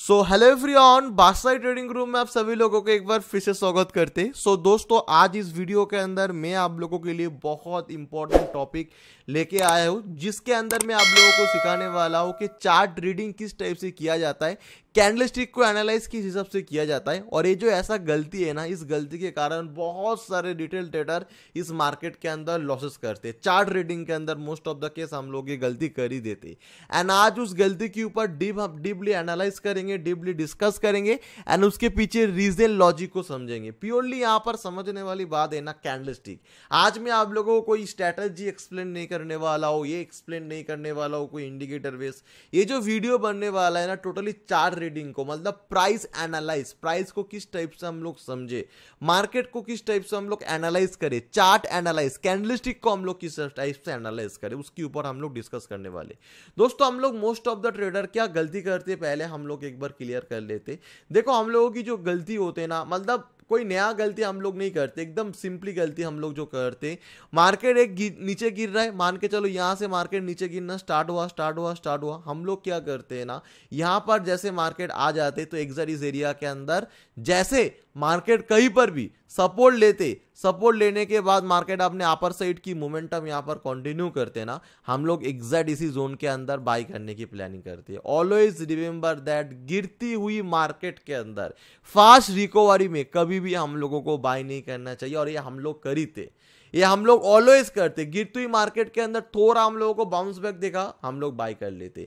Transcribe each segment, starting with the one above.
So hello on Badshah trading room में आप सभी लोगों को एक बार फिर से स्वागत करते सो so, दोस्तों आज इस वीडियो के अंदर मैं आप लोगों के लिए बहुत इंपॉर्टेंट टॉपिक लेके आया हूँ जिसके अंदर मैं आप लोगों को सिखाने वाला हूँ कि चार्ट रीडिंग किस टाइप से किया जाता है कैंडल स्टिक को एनालाइज किस हिसाब से किया जाता है और ये जो ऐसा गलती है ना इस गलती के कारण बहुत सारे रिटेल ट्रेडर इस मार्केट के अंदर लॉसेस करते हैं चार्ट रीडिंग के अंदर मोस्ट ऑफ द केस हम लोग ये गलती कर ही देते एंड आज उस गलती के ऊपर डीप हम डीपली एनालाइज करेंगे डीपली डिस्कस करेंगे एंड उसके पीछे रीजन लॉजिक को समझेंगे प्योरली यहाँ पर समझने वाली बात है ना कैंडल स्टिक आज मैं आप लोगों को कोई स्ट्रैटेजी एक्सप्लेन नहीं कर करने वाला हो ये एक्सप्लेन नहीं करने वाला हो कोई इंडिकेटर बेस ये जो वीडियो बनने वाला है ना टोटली चार रीडिंग को मतलब प्राइस एनालाइज प्राइस को किस टाइप से हम लोग समझे मार्केट को किस टाइप से हम लोग एनालाइज करें चार्ट एनालाइज कैंडलिस्टिक को हम लोग किस टाइप से एनालाइज करें उसके ऊपर हम लोग डिस्कस करने वाले दोस्तों हम लोग मोस्ट ऑफ द ट्रेडर क्या गलती करते पहले हम लोग एक बार क्लियर कर लेते देखो हम लोगों की जो गलती होते ना मतलब कोई नया गलती हम लोग नहीं करते एकदम सिंपली गलती हम लोग जो करते मार्केट एक नीचे गिर रहा है मान के चलो यहाँ से मार्केट नीचे गिरना स्टार्ट हुआ स्टार्ट हुआ स्टार्ट हुआ हम लोग क्या करते हैं ना यहाँ पर जैसे मार्केट आ जाते तो एग्जर इस एरिया के अंदर जैसे मार्केट कहीं पर भी सपोर्ट लेते सपोर्ट लेने के बाद मार्केट अपने अपर साइड की मोमेंटम यहाँ पर कंटिन्यू करते ना हम लोग एग्जैक्ट इसी जोन के अंदर बाई करने की प्लानिंग करते हैं ऑलवेज रिमेंबर दैट गिरती हुई मार्केट के अंदर फास्ट रिकवरी में कभी भी हम लोगों को बाई नहीं करना चाहिए और ये हम लोग करी थे ये हम लोग ऑलवेज करते गिरती हुई मार्केट के अंदर थोड़ा हम लोगों को बाउंस बैक देखा हम लोग बाई कर लेते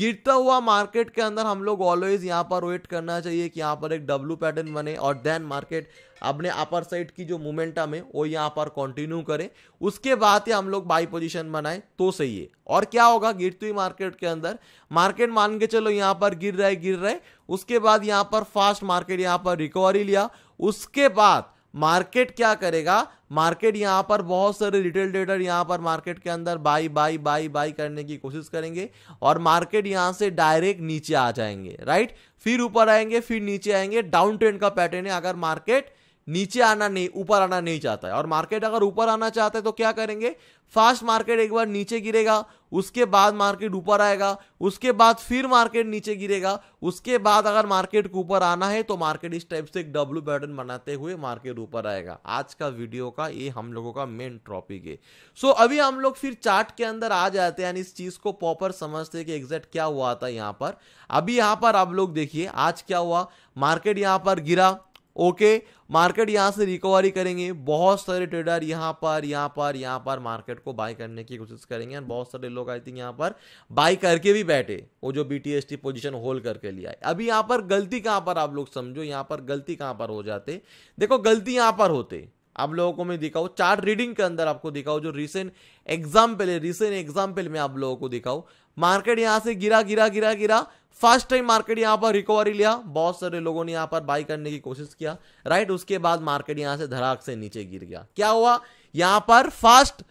गिरता हुआ मार्केट के अंदर हम लोग ऑलवेज यहाँ पर वेट करना चाहिए कि यहाँ पर एक डब्लू पैटर्न बने और देन मार्केट अपने अपर साइड की जो मोमेंटम है वो यहाँ पर कंटिन्यू करें उसके बाद ही हम लोग बाई पोजीशन बनाए तो सही है और क्या होगा गिरती हुई मार्केट के अंदर मार्केट मान के चलो यहाँ पर गिर रहे गिर रहे उसके बाद यहाँ पर फास्ट मार्केट यहाँ पर रिकवरी लिया उसके बाद मार्केट क्या करेगा मार्केट यहां पर बहुत सारे रिटेल ट्रेडर यहां पर मार्केट के अंदर बाई बाई बाई बाई करने की कोशिश करेंगे और मार्केट यहां से डायरेक्ट नीचे आ जाएंगे राइट फिर ऊपर आएंगे फिर नीचे आएंगे डाउन ट्रेंड का पैटर्न है अगर मार्केट नीचे आना नहीं ऊपर आना नहीं चाहता है और मार्केट अगर ऊपर आना चाहता है तो क्या करेंगे फास्ट मार्केट एक बार नीचे गिरेगा उसके बाद मार्केट ऊपर आएगा उसके बाद फिर मार्केट नीचे गिरेगा उसके बाद अगर मार्केट को ऊपर आना है तो मार्केट इस टाइप से एक डब्लू पैटर्न बनाते हुए मार्केट ऊपर आएगा आज का वीडियो का ये हम लोगों का मेन टॉपिक है सो so, अभी हम लोग फिर चार्ट के अंदर आ जाते हैं इस चीज को प्रॉपर समझते हैं कि एग्जैक्ट क्या हुआ था यहाँ पर अभी यहाँ पर आप लोग देखिए आज क्या हुआ मार्केट यहाँ पर गिरा ओके मार्केट यहाँ से रिकवरी करेंगे बहुत सारे ट्रेडर यहाँ पर यहाँ पर यहाँ पर मार्केट को बाय करने की कोशिश करेंगे और बहुत सारे लोग आई थिंक यहाँ पर बाय करके भी बैठे वो जो B T S T position hold करके लिया है अभी यहाँ पर गलती कहाँ पर आप लोग समझो यहाँ पर गलती कहाँ पर हो जाते देखो गलती यहाँ पर होते आप लोगों को मैं दिखाऊँ चार्ट रीडिंग के अंदर आपको दिखाऊँ जो रिसेंट एग्जाम्पल है रिसेंट एग्जाम्पल में आप लोगों को दिखाऊँ मार्केट यहां से गिरा गिरा गिरा गिरा फर्स्ट टाइम मार्केट यहाँ पर रिकवरी लिया बहुत सारे लोगों ने यहाँ पर बाई करने की कोशिश किया राइट उसके बाद मार्केट यहां से धड़ाक से नीचे गिर गया क्या हुआ यहाँ पर फास्ट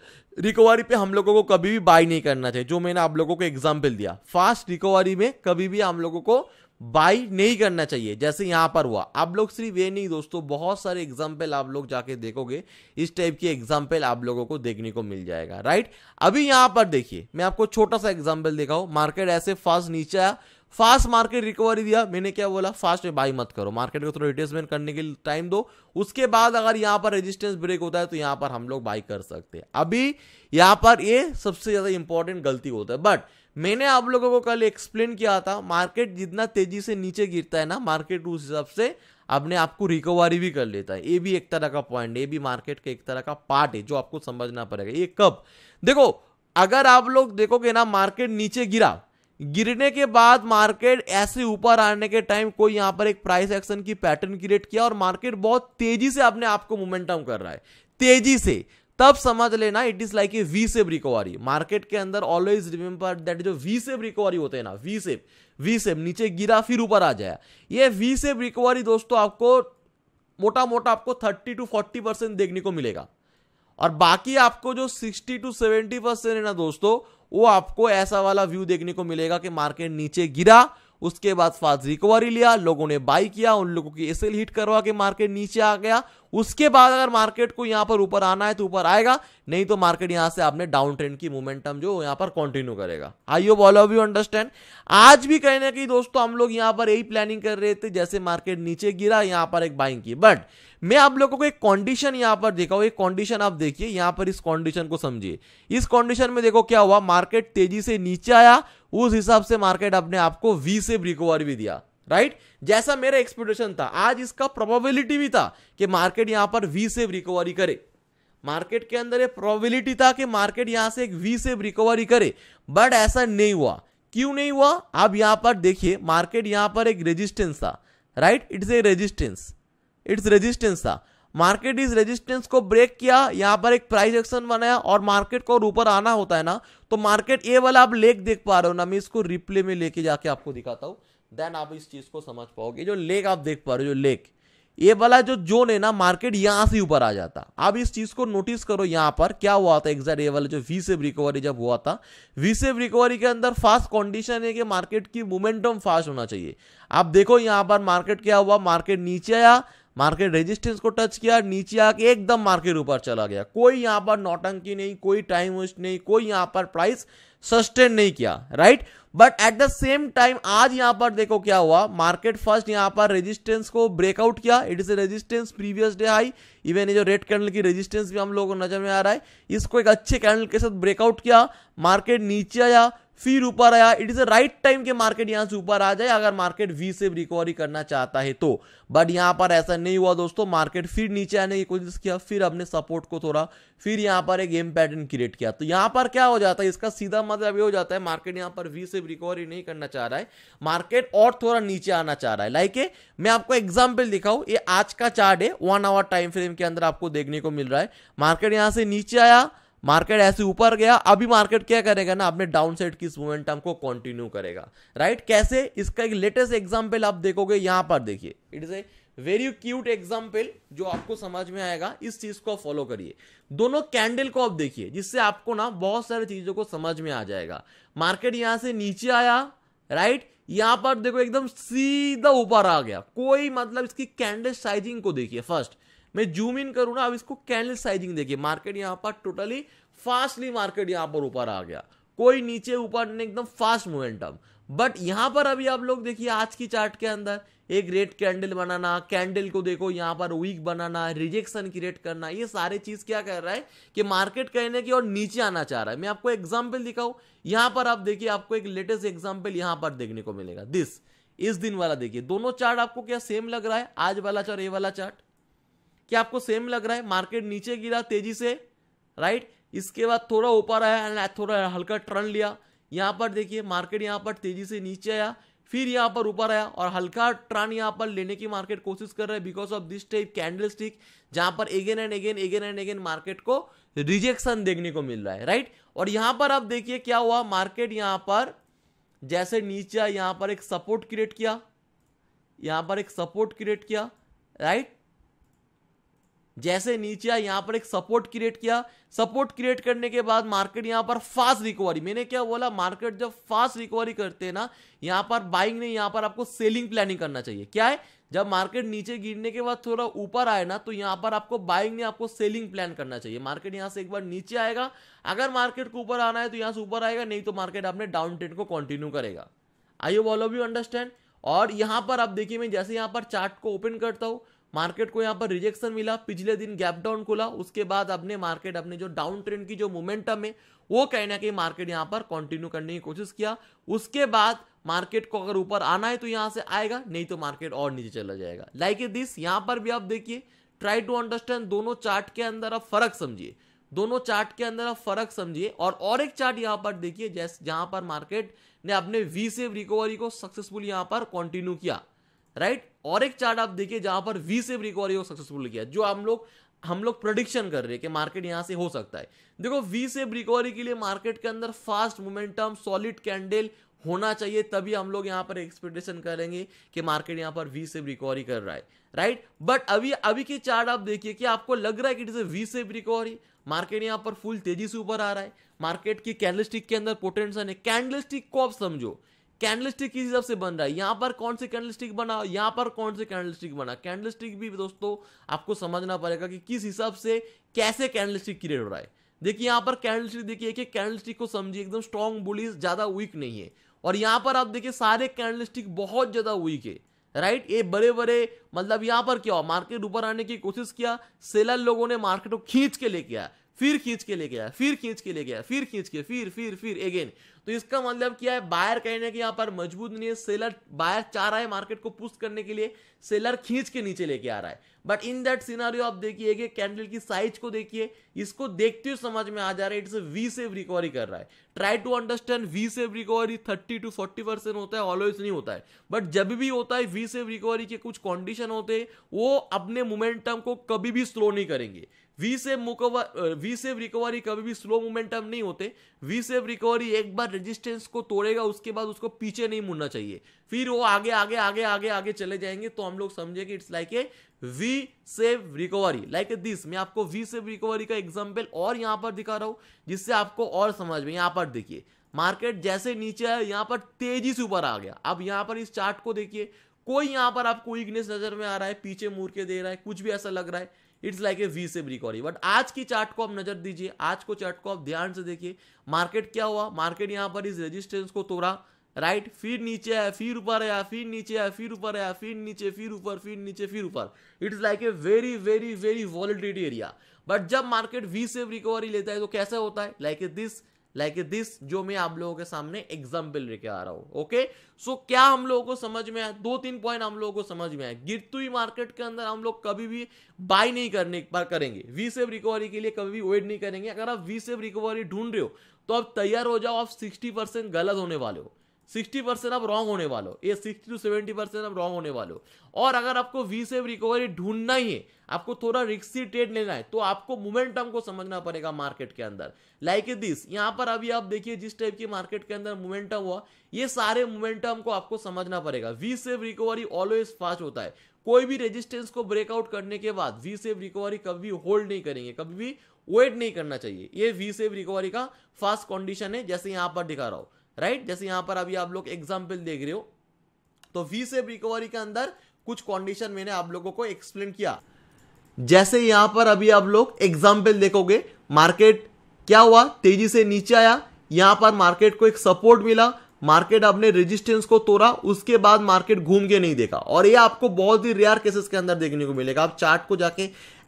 रिकवरी पे हम लोगों को कभी भी बाई नहीं करना चाहिए जो मैंने आप लोगों को एग्जाम्पल दिया फास्ट रिकवरी में कभी भी हम लोगों को बाई नहीं करना चाहिए जैसे यहां पर हुआ आप लोग सिर्फ ये नहीं दोस्तों बहुत सारे एग्जाम्पल आप लोग जाके देखोगे इस टाइप की एग्जाम्पल आप लोगों को देखने को मिल जाएगा राइट अभी यहां पर देखिए मैं आपको छोटा सा एग्जाम्पल दिखाऊँ मार्केट ऐसे फास्ट नीचे आया फास्ट मार्केट रिकवरी दिया मैंने क्या बोला फास्ट में बाई मत करो मार्केट को थोड़ा रिटेसमेंट करने के लिए टाइम दो उसके बाद अगर यहाँ पर रेजिस्टेंस ब्रेक होता है तो यहाँ पर हम लोग बाई कर सकते हैं अभी यहाँ पर ये सबसे ज़्यादा इंपॉर्टेंट गलती होता है बट मैंने आप लोगों को कल एक्सप्लेन किया था मार्केट जितना तेजी से नीचे गिरता है ना मार्केट उस हिसाब से आपने आपको रिकवरी भी कर लेता है ये भी एक तरह का पॉइंट ये भी मार्केट का एक तरह का पार्ट है जो आपको समझना पड़ेगा ये कब देखो अगर आप लोग देखोगे ना मार्केट नीचे गिरा गिरने के बाद मार्केट ऐसे ऊपर आने के टाइम कोई यहाँ पर एक प्राइस एक्शन की पैटर्न क्रिएट किया और मार्केट बहुत तेजी से अपने आपको मोमेंटम कर रहा है तेजी से तब समझ लेना it is like a V shape recovery market के अंदर ऑलवेज रिमेंबर दैट जो वी सेप रिकवरी होते हैं ना वी सेप वी सेप नीचे गिरा फिर ऊपर आ जाए ये वी सेप रिकवरी दोस्तों आपको मोटा मोटा आपको थर्टी टू फोर्टी परसेंट देखने को मिलेगा और बाकी आपको जो सिक्सटी टू सेवेंटी परसेंट है ना दोस्तों वो आपको ऐसा वाला व्यू देखने को मिलेगा कि मार्केट नीचे गिरा उसके बाद फास्ट रिकवरी लिया लोगों ने बाई किया उन लोगों की एसएल हिट करवा के मार्केट नीचे आ गया उसके बाद अगर मार्केट को यहां पर ऊपर आना है तो ऊपर आएगा नहीं तो मार्केट यहां से आपने डाउन ट्रेंड की मोमेंटम जो यहां पर कंटिन्यू करेगा I you all of you understand आज भी कहीं ना कहीं दोस्तों हम लोग यहां पर यही प्लानिंग कर रहे थे जैसे मार्केट नीचे गिरा यहां पर एक बाइंग की बट मैं आप लोगों को एक कंडीशन यहां पर देखा एक कंडीशन आप देखिए यहां पर इस कंडीशन को समझिए इस कंडीशन में देखो क्या हुआ मार्केट तेजी से नीचे आया उस हिसाब से मार्केट अपने आपको वी से रिकवर भी दिया राइट right? जैसा मेरा एक्सपेक्टेशन था आज इसका प्रोबेबिलिटी भी था कि मार्केट यहाँ पर वी से रिकवरी करे मार्केट के अंदर ये प्रोबेबिलिटी था कि मार्केट यहाँ से एक वी से रिकवरी करे बट ऐसा नहीं हुआ क्यों नहीं हुआ आप यहां पर देखिए मार्केट यहाँ पर एक रेजिस्टेंस था right it's a resistance it's resistance था मार्केट इस रेजिस्टेंस को ब्रेक किया यहाँ पर एक प्राइस एक्शन बनाया और मार्केट को और ऊपर आना होता है ना तो मार्केट ए वाला आप लेक देख पा रहे हो ना मैं इसको रिप्ले में लेके जाके आपको दिखाता हूँ देन आप इस चीज को समझ पाओगे जो लेक आप देख पा रहे हो जो लेक ये वाला जो जोन है ना मार्केट यहां से ऊपर आ जाता आप इस चीज को नोटिस करो यहां पर क्या हुआ था एग्जैक्ट ये वाला जो वी सेव रिकवरी जब हुआ था वी सेव रिकवरी के अंदर फास्ट कंडीशन है कि मार्केट की मोमेंटम फास्ट होना चाहिए आप देखो यहां पर मार्केट क्या हुआ मार्केट नीचे आया मार्केट रेजिस्टेंस को टच किया नीचे आके एकदम मार्केट ऊपर चला गया कोई यहां पर नौटंकी नहीं कोई टाइम वेस्ट नहीं कोई यहां पर प्राइस सस्टेन नहीं किया right right? But at the same time आज यहां पर देखो क्या हुआ मार्केट फर्स्ट यहां पर रेजिस्टेंस को ब्रेकआउट किया it is a resistance previous day high even ये जो रेड कैंडल की रेजिस्टेंस भी हम लोगों को नजर में आ रहा है इसको एक अच्छे कैंडल के साथ ब्रेकआउट किया मार्केट नीचे आया फिर ऊपर आया it is a right time के मार्केट यहां से ऊपर आ जाए अगर मार्केट वी से रिकवरी करना चाहता है तो बट यहां पर ऐसा नहीं हुआ दोस्तों मार्केट फिर नीचे आने की कोशिश किया फिर अपने सपोर्ट को थोड़ा फिर यहां पर एक गेम पैटर्न क्रिएट किया तो यहां पर क्या हो जाता है इसका सीधा मतलब ये हो जाता है मार्केट यहां पर वी से रिकवरी नहीं करना चाह रहा है मार्केट और थोड़ा नीचे आना चाह रहा है लाइक ए मैं आपको एग्जाम्पल दिखाऊँ ये आज का चार्ट है वन आवर टाइम फ्रेम के अंदर आपको देखने को मिल रहा है मार्केट यहां से नीचे आया मार्केट ऐसे ऊपर गया अभी मार्केट क्या करेगा ना अपने डाउन साइड की मोमेंटम को कंटिन्यू करेगा राइट कैसे इसका एक लेटेस्ट एग्जाम्पल आप देखोगे यहां पर देखिए it is a very cute example जो आपको समझ में आएगा इस चीज को फॉलो करिए दोनों कैंडल को आप देखिए जिससे आपको ना बहुत सारी चीजों को समझ में आ जाएगा मार्केट यहां से नीचे आया राइट यहां पर देखो एकदम सीधा ऊपर आ गया कोई मतलब इसकी कैंडल साइजिंग को देखिए फर्स्ट मैं जूम इन करूँ ना अब इसको कैंडल साइजिंग देखिए मार्केट यहाँ पर टोटली फास्टली मार्केट यहाँ पर ऊपर आ गया कोई नीचे ऊपर नहीं एकदम फास्ट मोमेंटम बट यहाँ पर अभी आप लोग देखिए आज की चार्ट के अंदर एक रेड कैंडल बनाना कैंडल को देखो यहाँ पर वीक बनाना रिजेक्शन क्रिएट करना ये सारे चीज क्या कर रहा है कि मार्केट कहने की और नीचे आना चाह रहा है मैं आपको एग्जाम्पल दिखाऊँ यहाँ पर आप देखिए आपको एक लेटेस्ट एग्जाम्पल यहाँ पर देखने को मिलेगा दिस इस दिन वाला देखिए दोनों चार्ट आपको क्या सेम लग रहा है आज वाला चार्ट ये वाला चार्ट क्या आपको सेम लग रहा है मार्केट नीचे गिरा तेजी से राइट इसके बाद थोड़ा ऊपर आया थोड़ा हल्का टर्न लिया यहाँ पर देखिए मार्केट यहाँ पर तेजी से नीचे आया फिर यहाँ पर ऊपर आया और हल्का ट्रन यहाँ पर लेने की मार्केट कोशिश कर रहा है because of this type candle stick जहाँ पर again and again again and again market को रिजेक्शन देखने को मिल रहा है राइट और यहाँ पर आप देखिए क्या हुआ मार्केट यहाँ पर जैसे नीचे यहाँ पर एक सपोर्ट क्रिएट किया यहाँ पर एक सपोर्ट क्रिएट किया राइट जैसे नीचे आया यहां पर एक सपोर्ट क्रिएट किया सपोर्ट क्रिएट करने के बाद मार्केट यहाँ पर फास्ट रिकवरी मैंने क्या बोला मार्केट जब फास्ट रिकवरी करते हैं ना यहाँ पर बाइंग नहीं यहाँ पर आपको सेलिंग प्लानिंग करना चाहिए क्या है जब मार्केट नीचे गिरने के बाद थोड़ा ऊपर आए ना तो यहां पर आपको बाइंग नहीं आपको सेलिंग प्लान करना चाहिए मार्केट यहाँ से एक बार नीचे आएगा अगर मार्केट को ऊपर आना है तो यहाँ से ऊपर आएगा नहीं तो मार्केट अपने डाउन ट्रेंड को कंटिन्यू करेगा I you all of you understand और यहाँ पर आप देखिए मैं जैसे यहां पर चार्ट को ओपन करता हूँ मार्केट को यहाँ पर रिजेक्शन मिला पिछले दिन गैप डाउन खुला उसके बाद अपने मार्केट अपने जो डाउन ट्रेंड की जो मोमेंटम है वो कहीं ना कहीं मार्केट यहाँ पर कंटिन्यू करने की कोशिश किया उसके बाद मार्केट को अगर ऊपर आना है तो यहाँ से आएगा नहीं तो मार्केट और नीचे चला जाएगा लाइक ए दिस यहाँ पर भी आप देखिए ट्राई टू अंडरस्टैंड दोनों चार्ट के अंदर आप फर्क समझिए दोनों चार्ट के अंदर आप फर्क समझिए और और एक चार्ट यहाँ पर देखिए जैसे जहाँ पर मार्केट ने अपने वी सेव रिकवरी को सक्सेसफुल यहाँ पर कंटिन्यू किया राइट और एक चार्ट आप देखिए जहां पर वी से रिकवरी को सक्सेसफुल किया जो हम लोग हम लोग प्रोडिक्शन कर रहे हैं कि मार्केट यहां से हो सकता है देखो वी से रिकवरी के लिए मार्केट के अंदर फास्ट मोमेंटम सॉलिड कैंडल होना चाहिए तभी हम लोग यहां पर एक्सपेक्टेशन करेंगे कि मार्केट यहां पर वी से रिकवरी कर रहा है राइट बट अभी अभी के चार्ट आप देखिए कि आपको लग रहा है कि it is a V shape recovery market यहां पर फुल तेजी से ऊपर आ रहा है मार्केट की कैंडलस्टिक के अंदर पोटेंशन है कैंडलस्टिक को आप समझो कैंडल स्टिक किस हिसाब से बन रहा है यहाँ पर कौन से कैंडल स्टिक बना यहाँ पर कौन से कैंडल स्टिक बना कैंडल स्टिक भी दोस्तों आपको समझना पड़ेगा कि किस हिसाब से कैसे कैंडल स्टिक क्रिएट हो रहा है देखिए यहाँ पर कैंडल स्टिक देखिए एक एक कैंडल स्टिक को समझिए एकदम स्ट्रॉन्ग बुलिस ज़्यादा वीक नहीं है और यहाँ पर आप देखिए सारे कैंडल स्टिक बहुत ज़्यादा वीक है राइट ये बड़े बड़े मतलब यहाँ पर क्या हुआ मार्केट ऊपर आने की कोशिश किया सेलर लोगों ने मार्केट को खींच के लेके आया फिर खींच के लेके आया फिर खींच के लेके आया फिर खींच के फिर फिर फिर अगेन तो इसका मतलब क्या है बायर कहने ना कहीं यहाँ पर मजबूत नहीं है सेलर बायर चाह रहा है मार्केट को पुस्ट करने के लिए सेलर खींच के नीचे लेके आ रहा है बट इन दैट सिनारियो आप देखिए कि कैंडल की साइज को देखिए इसको देखते हुए समझ में आ जा रहा है इट्स वी सेव रिकवरी कर रहा है try to understand V shape recovery thirty to forty percent होता है ऑलवेज नहीं होता है बट जब भी होता है वी सेव रिकवरी के कुछ कॉन्डिशन होते हैं वो अपने मोमेंटम को कभी भी स्लो नहीं करेंगे वी सेव मुकवर वी सेव रिकवरी कभी भी स्लो मोमेंटम नहीं होते वी सेव रिकवरी एक बार रेजिस्टेंस को तोड़ेगा उसके बाद उसको पीछे नहीं मुड़ना चाहिए फिर वो आगे आगे आगे आगे आगे चले जाएंगे तो हम लोग समझे it's like a V shape recovery like a this मैं आपको वी सेव रिकवरी का एग्जाम्पल और यहाँ पर दिखा रहा हूँ जिससे आपको और समझ में यहाँ पर देखिए मार्केट जैसे नीचे है यहाँ पर तेजी से ऊपर आ गया अब यहाँ पर इस चार्ट को देखिए कोई यहाँ पर आपको वीकनेस नजर में आ रहा है पीछे मुड़ के दे रहा है कुछ भी ऐसा लग रहा है it's like a V shape ब्रिक बट आज की चार्ट को आप नजर दीजिए आज को चार्ट को आप ध्यान से देखिए मार्केट क्या हुआ मार्केट यहाँ पर इस रेजिस्टेंस को तोड़ा राइट फिर नीचे आया फिर ऊपर आया फिर नीचे आया फिर ऊपर आया फिर नीचे फिर ऊपर फिर नीचे फिर ऊपर it's like a very very very volatility area but जब मार्केट वी से रिकवरी लेता है तो कैसे होता है like a this like this जो मैं आप लोगों के सामने एग्जाम्पल लेके आ रहा हूँ ओके सो क्या हम लोगों को समझ में आया दो तीन पॉइंट हम लोगों को समझ में आया गिरती हुई मार्केट के अंदर हम लोग कभी भी बाय नहीं करने पर करेंगे वी सेफ रिकवरी के लिए कभी भी वेट नहीं करेंगे अगर आप वी सेफ रिकवरी ढूंढ रहे हो तो आप तैयार हो जाओ आप सिक्सटी परसेंट गलत होने वाले हो सिक्सटी परसेंट आप रॉन्ग होने वालो ये सिक्सटी टू सेवेंटी परसेंट आप रॉन्ग होने वालो और अगर आपको वी सेव रिकवरी ढूंढना ही है आपको थोड़ा रिक्सी ट्रेड लेना है तो आपको मोमेंटम को समझना पड़ेगा मार्केट के अंदर लाइक दिस यहाँ पर अभी आप देखिए जिस टाइप की मार्केट के अंदर मोमेंटम हुआ ये सारे मोमेंटम को आपको समझना पड़ेगा V shape recovery always fast होता है कोई भी रेजिस्टेंस को ब्रेकआउट करने के बाद वी सेव रिकवरी कभी होल्ड नहीं करेंगे कभी भी वेट नहीं करना चाहिए ये वी सेव रिकवरी का फास्ट कंडीशन है जैसे यहाँ पर दिखा रहा हूँ राइट जैसे यहां पर अभी आप लोग एग्जाम्पल देख रहे हो तो वी से रिकवरी के अंदर कुछ कंडीशन मैंने आप लोगों को एक्सप्लेन किया जैसे यहां पर अभी आप लोग एग्जाम्पल देखोगे मार्केट क्या हुआ तेजी से नीचे आया यहां पर मार्केट को एक सपोर्ट मिला मार्केट अपने रेजिस्टेंस को तोड़ा उसके बाद मार्केट घूम के नहीं देखा और ये आपको बहुत ही रेयर केसेस के अंदर देखने को मिलेगा आप चार्ट को जाके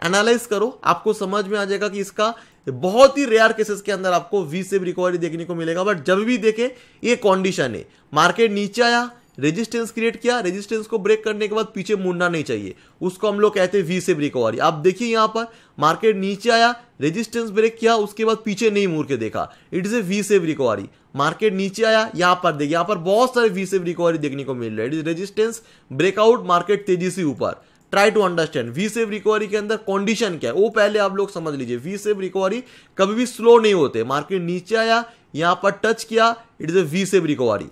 एनालाइज करो आपको समझ में आ जाएगा कि इसका तो बहुत ही रेयर केसेस के अंदर आपको वी सेप रिकवरी देखने को मिलेगा बट जब भी देखें ये कॉन्डिशन है मार्केट नीचे आया रेजिस्टेंस क्रिएट किया रेजिस्टेंस को ब्रेक करने के बाद पीछे मुड़ना नहीं चाहिए उसको हम लोग कहते हैं वी सेप रिकवरी आप देखिए यहाँ पर मार्केट नीचे आया रेजिस्टेंस ब्रेक किया उसके बाद पीछे नहीं मुड़ के देखा it is a V shape recovery market नीचे आया यहाँ पर देखिए यहाँ पर बहुत सारे वी सेप रिकवरी देखने को मिल रहा है it is resistance breakout market तेजी से ऊपर try to understand V shape recovery के अंदर कंडीशन क्या है वो पहले आप लोग समझ लीजिए वी सेव रिकवरी कभी भी स्लो नहीं होते मार्केट नीचे आया यहां पर टच किया it is a V shape recovery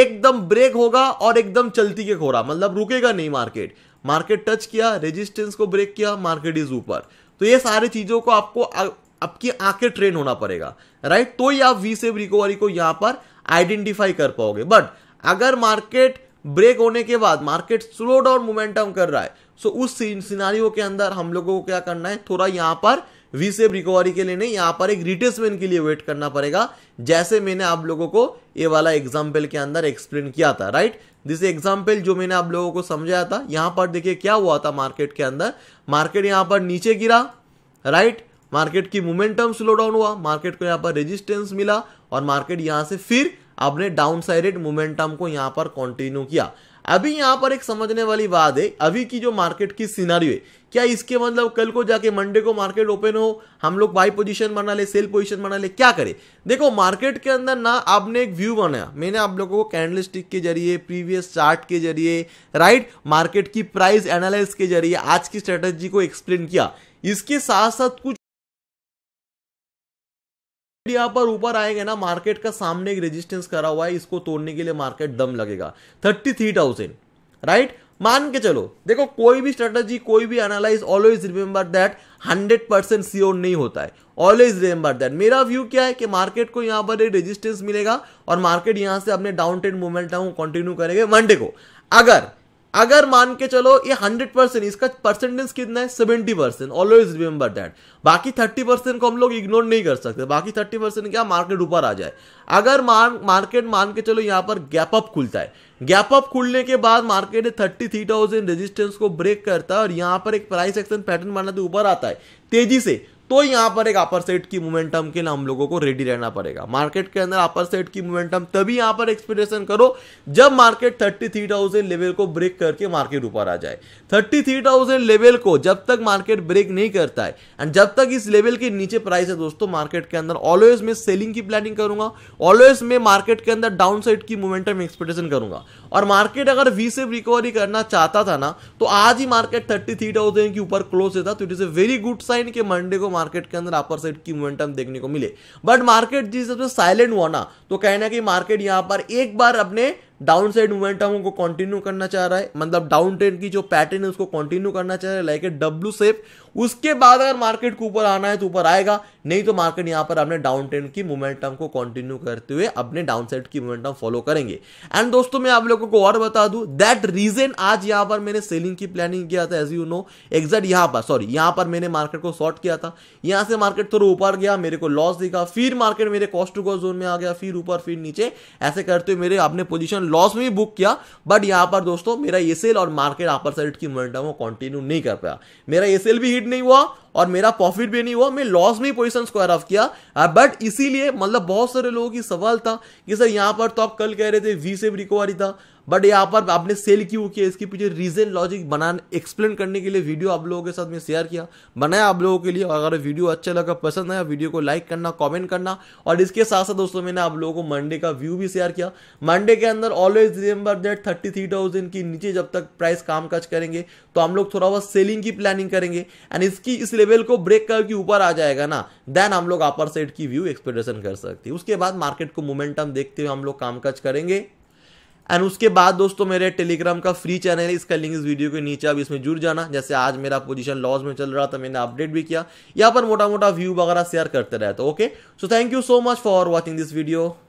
एकदम ब्रेक होगा और एकदम चलती के खोरा मतलब रुकेगा नहीं मार्केट मार्केट टच किया रेजिस्टेंस को ब्रेक किया मार्केट इज ऊपर तो ये सारी चीजों को आपको आपकी आंखें ट्रेन होना पड़ेगा राइट तो ही आप वी सेव रिकवरी को यहां पर आइडेंटिफाई कर पाओगे बट अगर मार्केट ब्रेक होने के बाद मार्केट स्लो डाउन मोमेंटम कर रहा है सो उस सिनारियों के अंदर हम लोगों को क्या करना है थोड़ा यहाँ पर वी सेफ रिकवरी के लिए नहीं यहाँ पर एक रिटेसमेंट के लिए वेट करना पड़ेगा जैसे मैंने आप लोगों को ये वाला एग्जाम्पल के अंदर एक्सप्लेन किया था राइट दिस एग्जाम्पल जो मैंने आप लोगों को समझाया था यहाँ पर देखिए क्या हुआ था मार्केट के अंदर मार्केट यहाँ पर नीचे गिरा राइट मार्केट की मोमेंटम स्लो डाउन हुआ मार्केट को यहाँ पर रेजिस्टेंस मिला और मार्केट यहाँ से फिर आपने डाउन साइडेड मोमेंटम को यहाँ पर कंटिन्यू किया अभी यहां पर एक समझने वाली बात है अभी की जो मार्केट की सीनारी है क्या इसके मतलब कल को जाके मंडे को मार्केट ओपन हो हम लोग बाई पोजीशन बना ले सेल पोजीशन बना ले क्या करें देखो मार्केट के अंदर ना आपने एक व्यू बनाया मैंने आप लोगों को कैंडल स्टिक के जरिए प्रीवियस चार्ट के जरिए राइट मार्केट की प्राइस एनालिस के जरिए आज की स्ट्रेटेजी को एक्सप्लेन किया इसके साथ साथ कुछ यहाँ पर ऊपर आएंगे ना मार्केट का सामने एक रेजिस्टेंस करा हुआ है इसको तोड़ने के लिए मार्केट दम लगेगा थर्टी थ्री थाउजेंड राइट मान के चलो देखो कोई भी स्ट्रेटजी कोई भी analyse always remember that hundred percent sure नहीं होता है ऑलवेज रिमेंबर दैट मेरा व्यू क्या है कि मार्केट को यहां पर एक रेजिस्टेंस मिलेगा और मार्केट यहां से अपने डाउन ट्रेंड मोमेंटम कंटिन्यू करेंगे मंडे को अगर अगर मान के चलो ये हंड्रेड परसेंट इसका परसेंटेज कितना है seventy percent always remember that बाकी थर्टी परसेंट को हम लोग इग्नोर नहीं कर सकते बाकी थर्टी परसेंट क्या मार्केट ऊपर आ जाए अगर मार्केट मान के चलो यहाँ पर गैप अप खुलता है गैप अप खुलने के बाद मार्केट ने थर्टी थ्री थाउजेंड रेजिस्टेंस को ब्रेक करता है और यहाँ पर एक प्राइस एक्शन पैटर्न बनाते ऊपर आता है तेजी से तो यहां पर एक अपर सेट की मोमेंटम के लिए हम लोगों को रेडी रहना पड़ेगा मार्केट के अंदर अपर सेट की मोमेंटम तभी यहां पर एक्सपेक्टेशन करो जब market thirty three thousand level को ब्रेक करके मार्केट ऊपर आ जाए थर्टी थ्री थाउजेंड लेवल को जब तक मार्केट ब्रेक नहीं करता है एंड जब तक इस लेवल के नीचे प्राइस है दोस्तों मार्केट के अंदर ऑलवेज में सेलिंग की प्लानिंग करूंगा ऑलवेज में मार्केट के अंदर डाउन साइड की मोमेंटम एक्सपेक्टेशन करूंगा और मार्केट अगर वी से रिकवरी करना चाहता था ना तो आज ही मार्केट थर्टी के ऊपर क्लोज है तो it is a very good sign के मंडे को मार्केट के अंदर अपर साइड की मोमेंटम देखने को मिले बट मार्केट जिस साइलेंट हुआ ना तो कहना कि मार्केट यहां पर एक बार अपने डाउन साइड मोमेंटम को कंटिन्यू करना चाह रहा है मतलब डाउन ट्रेंड की जो पैटर्न है उसको कंटिन्यू करना चाह रहा है लाइक ए डब्ल्यू सेप उसके बाद अगर मार्केट को ऊपर आना है तो ऊपर आएगा नहीं तो मार्केट यहां पर अपने डाउन ट्रेंड की मोमेंटम को कंटिन्यू करते हुए अपने डाउन साइड की मोमेंटम फॉलो करेंगे एंड दोस्तों मैं आप लोगों को और बता दू दैट रीजन आज यहां पर मैंने सेलिंग की प्लानिंग किया था एज यू नो एग्जैक्ट यहां पर सॉरी यहां पर मैंने मार्केट को शॉर्ट किया था यहां से मार्केट थोड़ा ऊपर गया मेरे को लॉस दिखा फिर मार्केट मेरे कॉस्ट टू कॉस्ट जोन में आ गया फिर ऊपर फिर नीचे ऐसे करते हुए मेरे अपने पोजिशन लॉस में भी बुक किया बट यहाँ पर दोस्तों मेरा ए सेल और मार्केट अपर साइड की मोमेंटम वो कंटिन्यू नहीं कर पाया मेरा ए सेल भी हिट नहीं हुआ और मेरा प्रॉफिट भी नहीं हुआ मैं लॉस में ही पोजिशन स्क्वायर ऑफ किया बट इसीलिए मतलब बहुत सारे लोगों की सवाल था कि सर यहाँ पर तो आप कल कह रहे थे वी से भी रिकवरी था बट यहाँ पर आपने सेल क्यों किया इसके पीछे रीजन लॉजिक बनाने एक्सप्लेन करने के लिए वीडियो आप लोगों के साथ में शेयर किया बनाया आप लोगों के लिए अगर वीडियो अच्छा लगा पसंद आया वीडियो को लाइक करना कॉमेंट करना और इसके साथ साथ दोस्तों मैंने आप लोगों को मंडे का व्यू भी शेयर किया मंडे के अंदर always remember that thirty three thousand की नीचे जब तक प्राइस काम काज करेंगे तो हम लोग थोड़ा बहुत सेलिंग की प्लानिंग करेंगे एंड इसकी इस लेवल को ब्रेक करके ऊपर आ जाएगा ना देन हम लोग अपर साइड की व्यू एक्सपेक्टेशन कर सकते हैं उसके बाद मार्केट को मोमेंटम देखते हुए हम लोग कामकाज करेंगे एंड उसके बाद दोस्तों मेरे टेलीग्राम का फ्री चैनल है इसका लिंक इस वीडियो के नीचे अब इसमें जुड़ जाना जैसे आज मेरा पोजीशन लॉस में चल रहा था मैंने अपडेट भी किया यहाँ पर मोटा मोटा व्यू वगैरह शेयर करते रहते okay so thank you so much for watching this video